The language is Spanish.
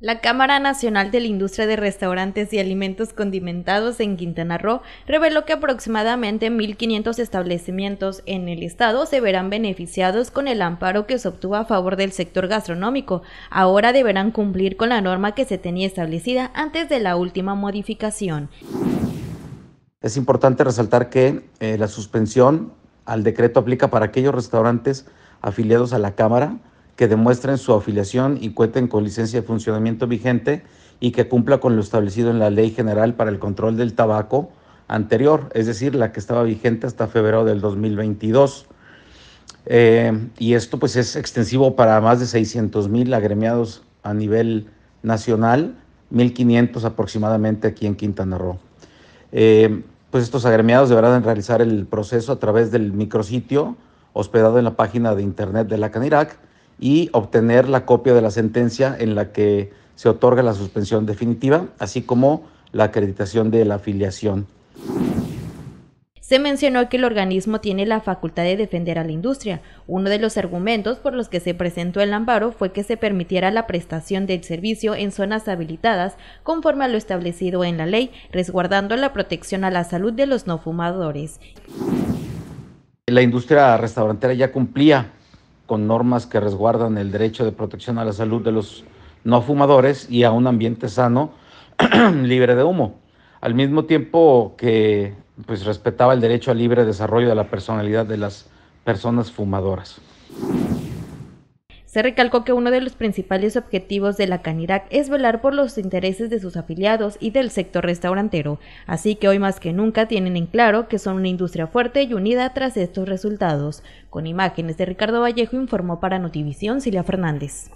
La Cámara Nacional de la Industria de Restaurantes y Alimentos Condimentados en Quintana Roo reveló que aproximadamente 1.500 establecimientos en el estado se verán beneficiados con el amparo que se obtuvo a favor del sector gastronómico. Ahora deberán cumplir con la norma que se tenía establecida antes de la última modificación. Es importante resaltar que eh, la suspensión al decreto aplica para aquellos restaurantes afiliados a la Cámara que demuestren su afiliación y cuenten con licencia de funcionamiento vigente y que cumpla con lo establecido en la Ley General para el Control del Tabaco anterior, es decir, la que estaba vigente hasta febrero del 2022. Eh, y esto pues es extensivo para más de 600 mil agremiados a nivel nacional, 1.500 aproximadamente aquí en Quintana Roo. Eh, pues estos agremiados deberán realizar el proceso a través del micrositio hospedado en la página de internet de la CANIRAC y obtener la copia de la sentencia en la que se otorga la suspensión definitiva, así como la acreditación de la afiliación. Se mencionó que el organismo tiene la facultad de defender a la industria. Uno de los argumentos por los que se presentó el amparo fue que se permitiera la prestación del servicio en zonas habilitadas conforme a lo establecido en la ley, resguardando la protección a la salud de los no fumadores la industria restaurantera ya cumplía con normas que resguardan el derecho de protección a la salud de los no fumadores y a un ambiente sano, libre de humo, al mismo tiempo que pues, respetaba el derecho al libre desarrollo de la personalidad de las personas fumadoras. Se recalcó que uno de los principales objetivos de la Canirac es velar por los intereses de sus afiliados y del sector restaurantero, así que hoy más que nunca tienen en claro que son una industria fuerte y unida tras estos resultados. Con imágenes de Ricardo Vallejo informó para Notivisión Silvia Fernández.